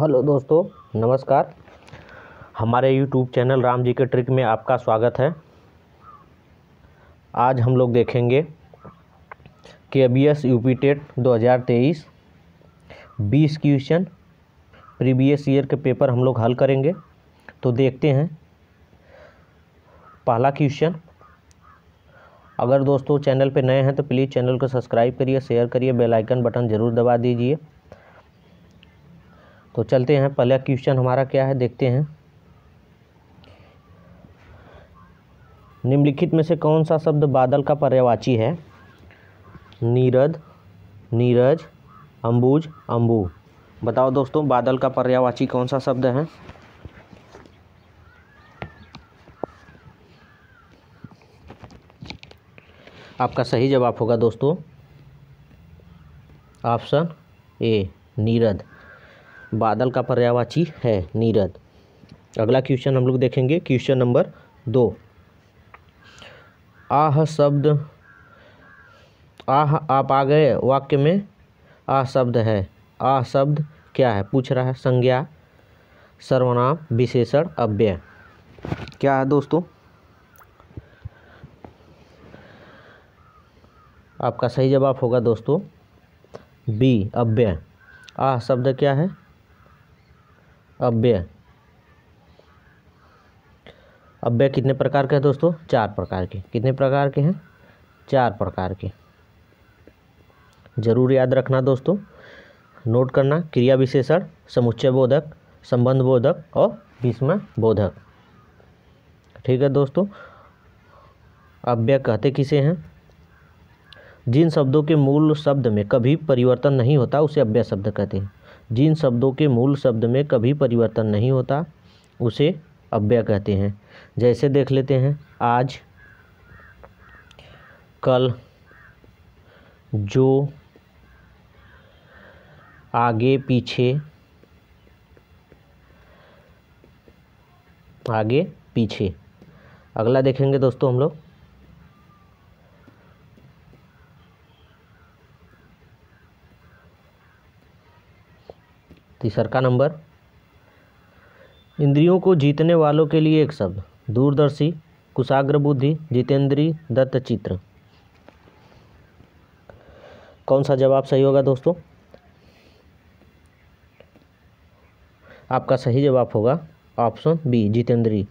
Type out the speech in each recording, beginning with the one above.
hello दोस्तों नमस्कार हमारे यूट्यूब चैनल राम जी के ट्रिक में आपका स्वागत है आज हम लोग देखेंगे के B S U P TET दो हज़ार तेईस बीस क्वेश्चन प्रीवियस ईयर के पेपर हम लोग हल करेंगे तो देखते हैं पहला क्वेश्चन अगर दोस्तों चैनल पर नए हैं तो प्लीज़ चैनल को सब्सक्राइब करिए शेयर करिए बेल आइकन बटन ज़रूर दबा दीजिए तो चलते हैं पहला क्वेश्चन हमारा क्या है देखते हैं निम्नलिखित में से कौन सा शब्द बादल का पर्यावाची है नीरद नीरज अंबुज अंबु बताओ दोस्तों बादल का पर्यावाची कौन सा शब्द है आपका सही जवाब होगा दोस्तों ऑप्शन ए नीरद बादल का पर्यावाची है नीरद अगला क्वेश्चन हम लोग देखेंगे क्वेश्चन नंबर दो आह शब्द आह आप आ गए वाक्य में आ शब्द है आ शब्द क्या है पूछ रहा है संज्ञा सर्वनाम विशेषण अव्यय क्या है दोस्तों आपका सही जवाब होगा दोस्तों बी अव्यय आ शब्द क्या है अव्यय अव्यय कितने प्रकार के हैं दोस्तों चार प्रकार के कितने प्रकार के हैं चार प्रकार के जरूर याद रखना दोस्तों नोट करना क्रिया विशेषण समुच्चय बोधक संबंध बोधक और विस्मय बोधक ठीक है दोस्तों अव्यय कहते किसे हैं जिन शब्दों के मूल शब्द में कभी परिवर्तन नहीं होता उसे अव्यय शब्द कहते हैं जिन शब्दों के मूल शब्द में कभी परिवर्तन नहीं होता उसे अव्यय कहते हैं जैसे देख लेते हैं आज कल जो आगे पीछे आगे पीछे अगला देखेंगे दोस्तों हम लोग तीसरका नंबर इंद्रियों को जीतने वालों के लिए एक शब्द दूरदर्शी कुशाग्र बुद्धि जितेंद्री दत्त चित्र कौन सा जवाब सही होगा दोस्तों आपका सही जवाब होगा ऑप्शन बी जितेंद्री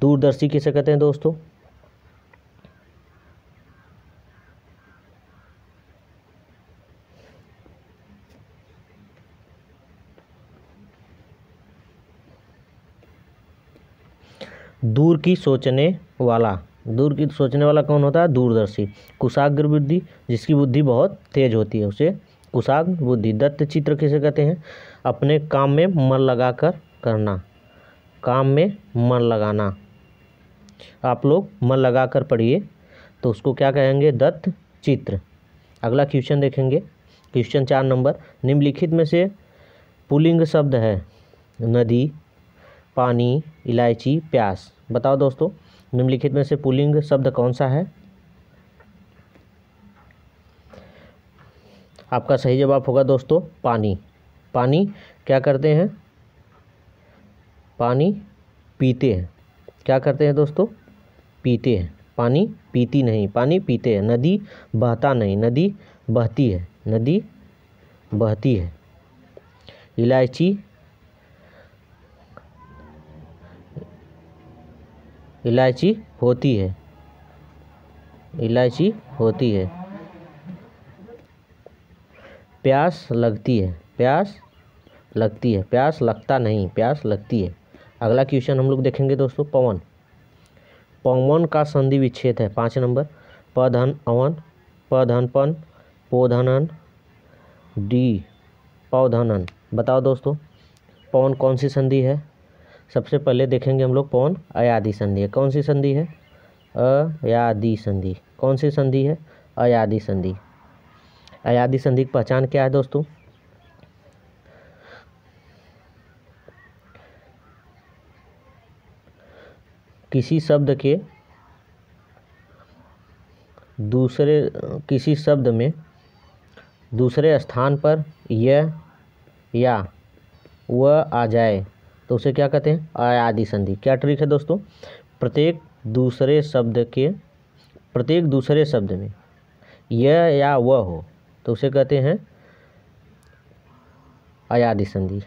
दूरदर्शी किसे कहते हैं दोस्तों की सोचने वाला दूर की सोचने वाला कौन होता है दूरदर्शी कुशाग्र बुद्धि जिसकी बुद्धि बहुत तेज होती है उसे कुशाग्र बुद्धि दत्त चित्र किसे कहते हैं अपने काम में मन लगाकर करना काम में मन लगाना आप लोग मन लगा कर पढ़िए तो उसको क्या कहेंगे दत्त चित्र अगला क्वेश्चन देखेंगे क्वेश्चन चार नंबर निम्नलिखित में से पुलिंग शब्द है नदी पानी इलायची प्यास बताओ दोस्तों निम्नलिखित में से पुलिंग शब्द कौन सा है आपका सही जवाब होगा दोस्तों पानी पानी क्या करते हैं पानी पीते हैं क्या करते हैं दोस्तों पीते हैं पानी पीती नहीं पानी पीते हैं नदी बहता नहीं नदी बहती है नदी बहती है इलायची इलायची होती है इलायची होती है प्यास लगती है प्यास लगती है प्यास लगता नहीं प्यास लगती है अगला क्वेश्चन हम लोग देखेंगे दोस्तों पवन पवन का संधि विच्छेद है पाँच नंबर पधन अवन पधनपन पोधनन डी पौधनन बताओ दोस्तों पवन कौन सी संधि है सबसे पहले देखेंगे हम लोग पौन अयाधि संधि है कौन सी संधि है अयाधि संधि कौन सी संधि है अयाधि संधि अयाधि संधि की पहचान क्या है दोस्तों किसी शब्द के दूसरे किसी शब्द में दूसरे स्थान पर यह या वह आ जाए तो उसे क्या कहते हैं आयादि संधि क्या ट्रिक है दोस्तों प्रत्येक दूसरे शब्द के प्रत्येक दूसरे शब्द में यह या वह हो तो उसे कहते हैं अयादि संधि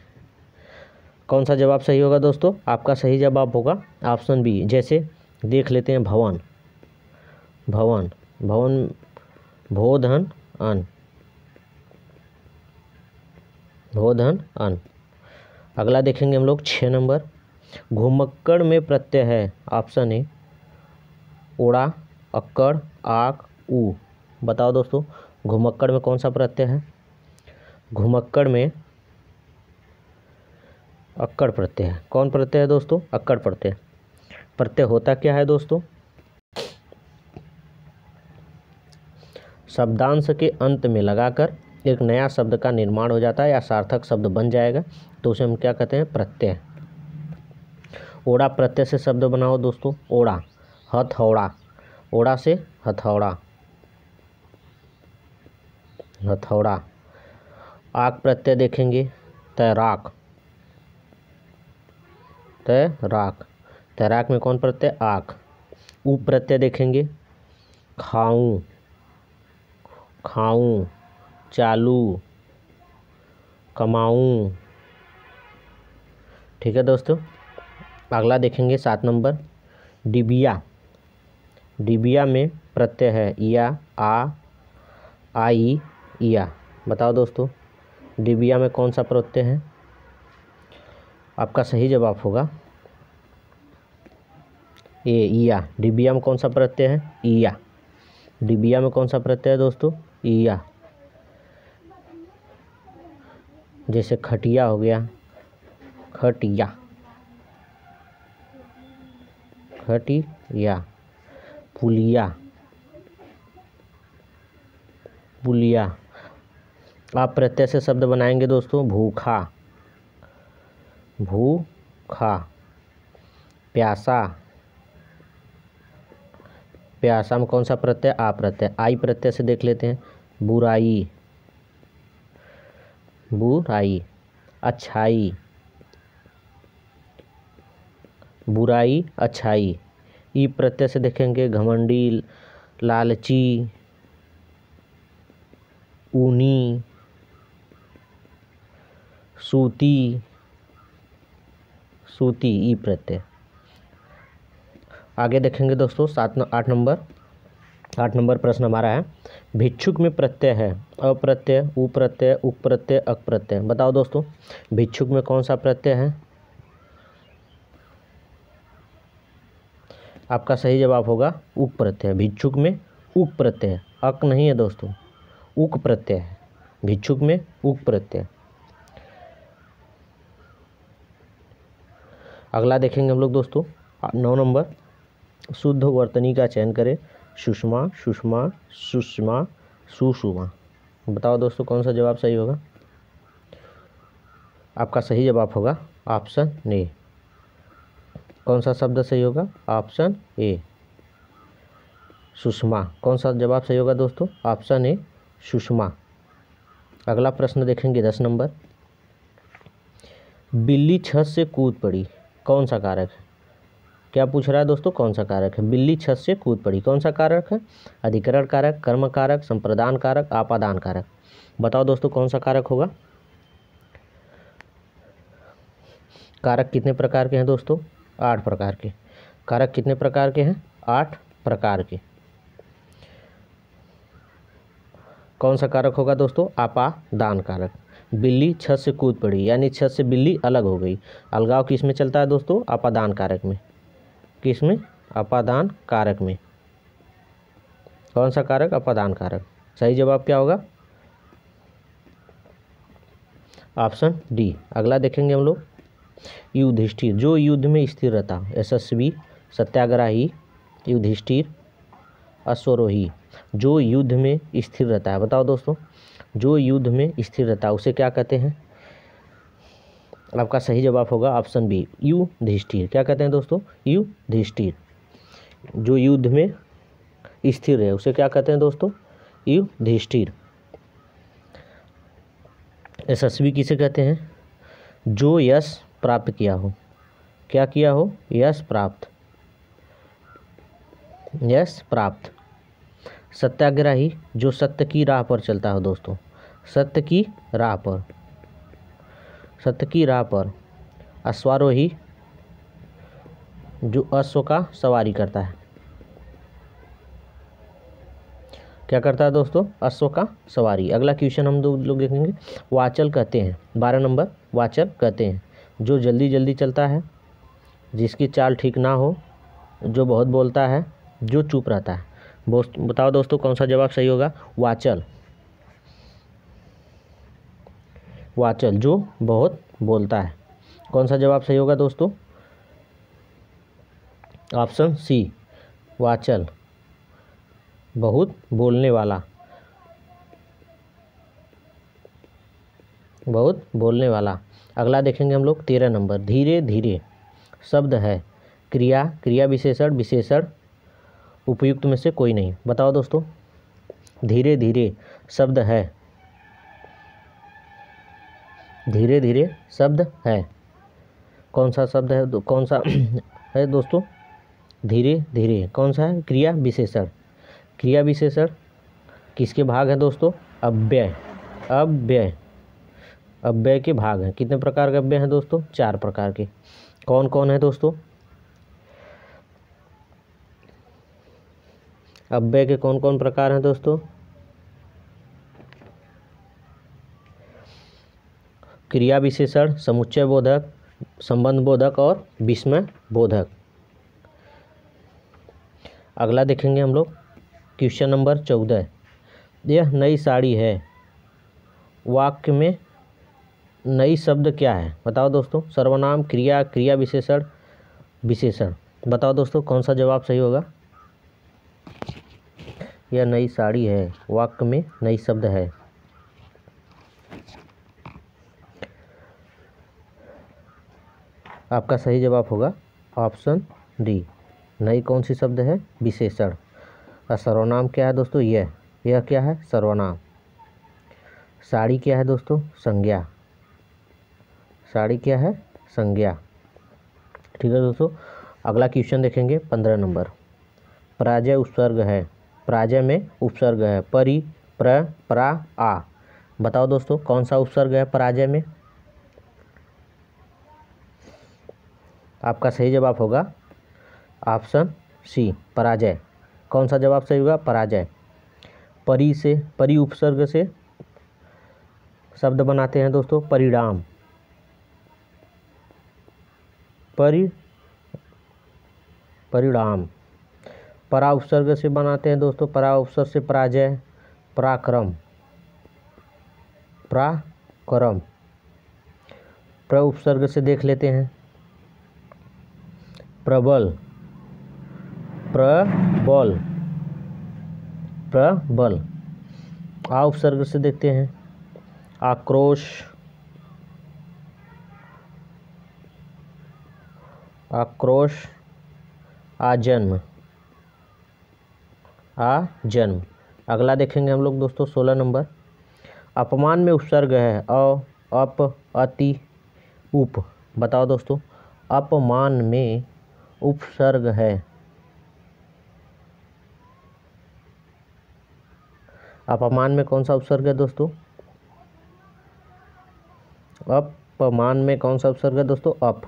कौन सा जवाब सही होगा दोस्तों आपका सही जवाब होगा ऑप्शन बी जैसे देख लेते हैं भवन भवन भवन भोधन अन भोधन अन अगला देखेंगे हम लोग छः नंबर घुमक्कड़ में प्रत्यय है ऑप्शन ए ओड़ा अक्कड़ आक ऊ बताओ दोस्तों घुमक्कड़ में कौन सा प्रत्यय है घुमक्कड़ में अक्कड़ प्रत्यय है कौन प्रत्यय है दोस्तों अक्कड़ प्रत्यय प्रत्यय होता क्या है दोस्तों शब्दांश के अंत में लगाकर एक नया शब्द का निर्माण हो जाता है या सार्थक शब्द बन जाएगा तो उसे हम क्या कहते हैं प्रत्यय ओड़ा प्रत्यय से शब्द बनाओ दोस्तों ओड़ा हथौड़ा ओड़ा से हथौड़ा हथौड़ा आग प्रत्यय देखेंगे तैराक तैराक तैराक में कौन प्रत्यय आग उप प्रत्यय देखेंगे खाऊं खाऊं चालू कमाऊँ ठीक है दोस्तों अगला देखेंगे सात नंबर डिबिया डिबिया में प्रत्यय है या आ आई या बताओ दोस्तों डिबिया में कौन सा प्रत्यय है आपका सही जवाब होगा ए ईया डिबिया में कौन सा प्रत्यय है ईया डिबिया में कौन सा प्रत्यय है दोस्तों ईया जैसे खटिया हो गया खटिया खटिया पुलिया पुलिया आप प्रत्यय से शब्द बनाएंगे दोस्तों भूखा भूखा प्यासा प्यासा में कौन सा प्रत्यय आ प्रत्यय आई प्रत्यय से देख लेते हैं बुराई बुराई अच्छाई बुराई अच्छाई ई प्रत्यय से देखेंगे घमंडी लालची ऊनी सूती सूती ई प्रत्यय आगे देखेंगे दोस्तों सात आठ नंबर आठ नंबर प्रश्न हमारा है भिक्षुक में प्रत्यय है अप्रत्यय उप्रत्यय उप प्रत्यय अक प्रत्यय बताओ दोस्तों भिक्षुक में कौन सा प्रत्यय है आपका सही जवाब होगा उप प्रत्यय भिक्षुक में उप प्रत्यय अक नहीं है दोस्तों उक प्रत्यय है भिक्षुक में उक प्रत्यय अगला देखेंगे हम लोग दोस्तों नौ नंबर शुद्ध वर्तनी का चयन करें सुषमा सुषमा सुषमा सुषुमा बताओ दोस्तों कौन सा जवाब सही होगा आपका सही जवाब होगा ऑप्शन ए कौन सा शब्द सही होगा ऑप्शन ए सुषमा कौन सा जवाब सही होगा दोस्तों ऑप्शन ए सुषमा अगला प्रश्न देखेंगे दस नंबर बिल्ली छत से कूद पड़ी कौन सा कारक है क्या पूछ रहा है दोस्तों कौन सा कारक है बिल्ली छत से कूद पड़ी कौन सा कारक है अधिकरण कारक कर्म कारक संप्रदान कारक आपादान कारक बताओ दोस्तों कौन सा कारक होगा कारक कितने प्रकार के हैं दोस्तों आठ प्रकार के कारक कितने प्रकार के हैं आठ प्रकार के कौन सा कारक होगा दोस्तों आपादान कारक बिल्ली छत से कूद पड़ी यानी छत से बिल्ली अलग हो गई अलगाव किस में चलता है दोस्तों आपादान कारक में किस में अपादान कारक में कौन सा कारक अपादान कारक सही जवाब क्या होगा ऑप्शन डी अगला देखेंगे हम लोग युधिष्ठिर जो युद्ध में स्थिर रहता यशस्वी सत्याग्रही युधिष्ठिर अश्वरोही जो युद्ध में स्थिर रहता है बताओ दोस्तों जो युद्ध में स्थिर रहता है उसे क्या कहते हैं आपका सही जवाब होगा ऑप्शन बी यू युधिष्ठिर क्या कहते हैं दोस्तों यू युधिष्ठिर जो युद्ध में स्थिर है उसे क्या कहते हैं दोस्तों यू युधिष्ठिर यशस्वी किसे कहते हैं जो यश प्राप्त किया हो क्या किया हो यश प्राप्त यश प्राप्त सत्याग्रही जो सत्य की राह पर चलता हो दोस्तों सत्य की राह पर सत्य की राह पर अश्वारोही जो अश्व का सवारी करता है क्या करता है दोस्तों अश्व का सवारी अगला क्वेश्चन हम दो लोग देखेंगे वाचल कहते हैं बारह नंबर वाचल कहते हैं जो जल्दी जल्दी चलता है जिसकी चाल ठीक ना हो जो बहुत बोलता है जो चुप रहता है बताओ दोस्तों कौन सा जवाब सही होगा वाचल वाचल जो बहुत बोलता है कौन सा जवाब सही होगा दोस्तों ऑप्शन सी वाचल बहुत बोलने वाला बहुत बोलने वाला अगला देखेंगे हम लोग तेरह नंबर धीरे धीरे शब्द है क्रिया क्रिया विशेषण विशेषण उपयुक्त में से कोई नहीं बताओ दोस्तों धीरे धीरे शब्द है धीरे धीरे शब्द है कौन सा शब्द है दो, कौन सा है दोस्तों धीरे धीरे कौन सा है क्रिया विशेषण क्रिया विशेषण किसके भाग हैं दोस्तों अव्यय अव्यय अव्यय के भाग हैं कितने प्रकार के अव्यय हैं दोस्तों चार प्रकार के कौन कौन है दोस्तों अव्यय के कौन कौन प्रकार हैं दोस्तों क्रिया विशेषण समुच्चय बोधक संबंध बोधक और विस्मय बोधक अगला देखेंगे हम लोग क्वेश्चन नंबर चौदह यह नई साड़ी है वाक्य में नई शब्द क्या है बताओ दोस्तों सर्वनाम क्रिया क्रिया विशेषण विशेषण बताओ दोस्तों कौन सा जवाब सही होगा यह नई साड़ी है वाक्य में नई शब्द है आपका सही जवाब होगा ऑप्शन डी नई कौन सी शब्द है विशेषण और सर्वनाम क्या है दोस्तों यह यह क्या है सर्वनाम साड़ी क्या है दोस्तों संज्ञा साड़ी क्या है संज्ञा ठीक है दोस्तों अगला क्वेश्चन देखेंगे पंद्रह नंबर पराजय उपसर्ग है पराजय में उपसर्ग है परि प्र प्रा आ बताओ दोस्तों कौन सा उपसर्ग है पराजय में आपका सही जवाब होगा ऑप्शन सी पराजय कौन सा जवाब सही होगा पराजय परी से परी उपसर्ग से शब्द बनाते हैं दोस्तों परिणाम परि परिणाम परा उपसर्ग से बनाते हैं दोस्तों परा उपसर्ग से पराजय पराक्रम पराक्रम प्र उपसर्ग से देख लेते हैं प्रबल प्रबल प्रबल आ उपसर्ग से देखते हैं आक्रोश आक्रोश आजन्म आ जन्म अगला देखेंगे हम लोग दोस्तों सोलह नंबर अपमान में उपसर्ग है अ अप अति उप बताओ दोस्तों अपमान में उपसर्ग है अपमान में कौन सा उपसर्ग है दोस्तों अपमान में कौन सा उपसर्ग है दोस्तों अप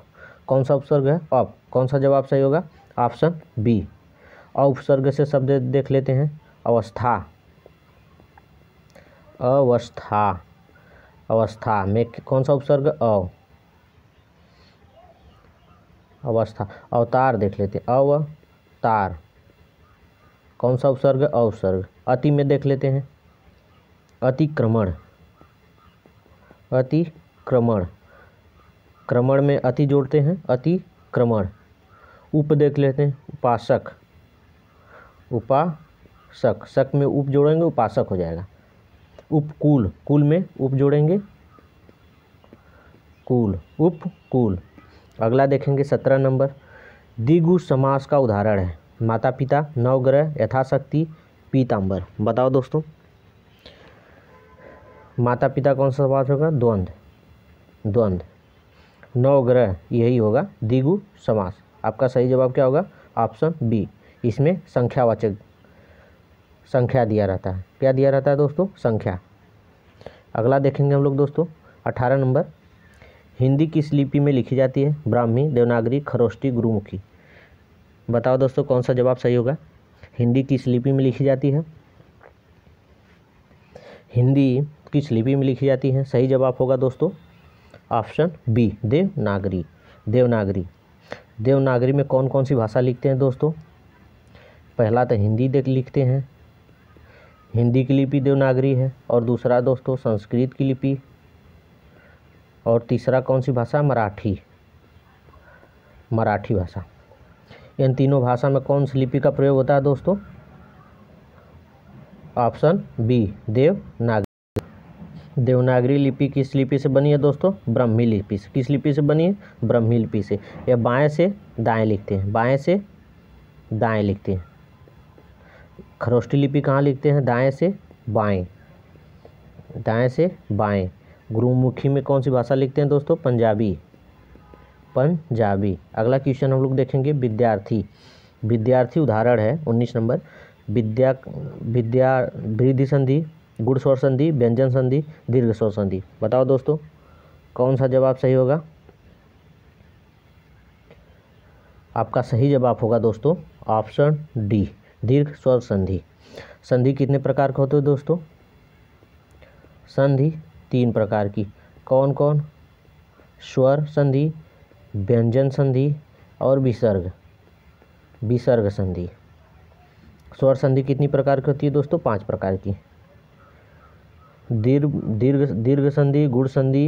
कौन सा उपसर्ग है अप कौन सा जवाब सही होगा ऑप्शन बी और उपसर्ग से शब्द देख लेते हैं अवस्था अवस्था अवस्था में कौन सा उपसर्ग अ अवस्था अवतार देख लेते हैं अवतार कौन सा उपसर्ग अवसर्ग अति में देख लेते हैं अतिक्रमण अतिक्रमण क्रमण में अति जोड़ते हैं अतिक्रमण उप देख लेते हैं उपासक उपासक शक में उप जोड़ेंगे उपासक हो जाएगा उपकूल कुल में उप जोड़ेंगे कुल उपकूल अगला देखेंगे सत्रह नंबर दिगु समास का उदाहरण है माता पिता नवग्रह यथाशक्ति पीताम्बर बताओ दोस्तों माता पिता कौन सा समास होगा द्वंद्व द्वंद्व नवग्रह यही होगा दिगु समास आपका सही जवाब क्या होगा ऑप्शन बी इसमें संख्यावाचक संख्या दिया रहता है क्या दिया रहता है दोस्तों संख्या अगला देखेंगे हम लोग दोस्तों अठारह नंबर हिंदी किस लिपि में लिखी जाती है ब्राह्मी देवनागरी खरोष्टी गुरुमुखी बताओ दोस्तों कौन सा जवाब सही होगा हिंदी किस लिपि में लिखी जाती है हिंदी किस लिपि में लिखी जाती है सही जवाब होगा दोस्तों ऑप्शन बी देवनागरी देवनागरी देवनागरी में कौन कौन सी भाषा लिखते हैं दोस्तों पहला तो हिंदी देख लिखते हैं हिंदी की लिपि देवनागरी है और दूसरा दोस्तों संस्कृत की लिपि और तीसरा कौन सी भाषा मराठी मराठी भाषा इन तीनों भाषा में कौन सी लिपि का प्रयोग होता है दोस्तों ऑप्शन बी देवनागरी देवनागरी लिपि किस लिपि से बनी है दोस्तों ब्रह्मी लिपि से किस लिपि से बनी है ब्रह्मी लिपि से या बाएं से दाएं लिखते हैं बाएं से दाएं लिखते हैं खरोष्टी लिपि कहाँ लिखते हैं दाएं से बाएं दाएं से बाएं गुरुमुखी में कौन सी भाषा लिखते हैं दोस्तों पंजाबी पंजाबी अगला क्वेश्चन हम लोग देखेंगे विद्यार्थी विद्यार्थी उदाहरण है उन्नीस नंबर विद्या विद्या वृद्धि संधि गुड़ स्वर संधि व्यंजन संधि दीर्घ स्वर संधि बताओ दोस्तों कौन सा जवाब सही होगा आपका सही जवाब होगा दोस्तों ऑप्शन डी दीर्घ स्वर संधि संधि कितने प्रकार के होते हैं दोस्तों संधि तीन प्रकार की कौन कौन स्वर संधि व्यंजन संधि और विसर्ग विसर्ग संधि स्वर संधि कितनी प्रकार की होती है दोस्तों पांच प्रकार की दीर्घ दीर्घ दीर्घ संधि गुड़ संधि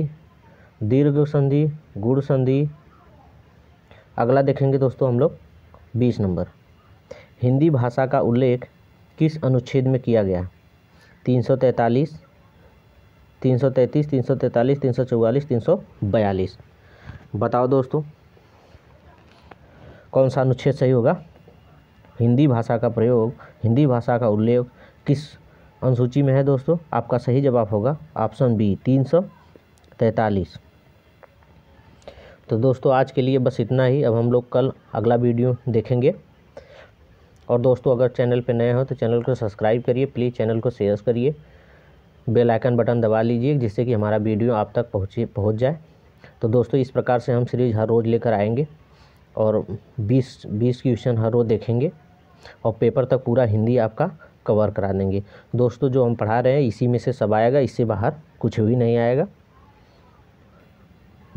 दीर्घ संधि गुड़ संधि अगला देखेंगे दोस्तों हम लोग बीस नंबर हिंदी भाषा का उल्लेख किस अनुच्छेद में किया गया तीन सौ तैंतालीस तीन सौ तैंतीस तीन सौ तैंतालीस तीन सौ चौवालीस तीन सौ बयालीस बताओ दोस्तों कौन सा अनुच्छेद सही होगा हिंदी भाषा का प्रयोग हिंदी भाषा का उल्लेख किस अनुसूची में है दोस्तों आपका सही जवाब होगा ऑप्शन बी तीन सौ तैंतालीस तो दोस्तों आज के लिए बस इतना ही अब हम लोग कल अगला वीडियो देखेंगे और दोस्तों अगर चैनल पर नए हो तो चैनल को सब्सक्राइब करिए प्लीज़ चैनल को शेयर करिए बेल आइकन बटन दबा लीजिए जिससे कि हमारा वीडियो आप तक पहुँचे पहुँच जाए तो दोस्तों इस प्रकार से हम सीरीज़ हर रोज़ लेकर आएंगे और 20 20 क्वेश्चन हर रोज़ देखेंगे और पेपर तक पूरा हिंदी आपका कवर करा देंगे दोस्तों जो हम पढ़ा रहे हैं इसी में से सब आएगा इससे बाहर कुछ भी नहीं आएगा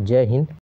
जय हिंद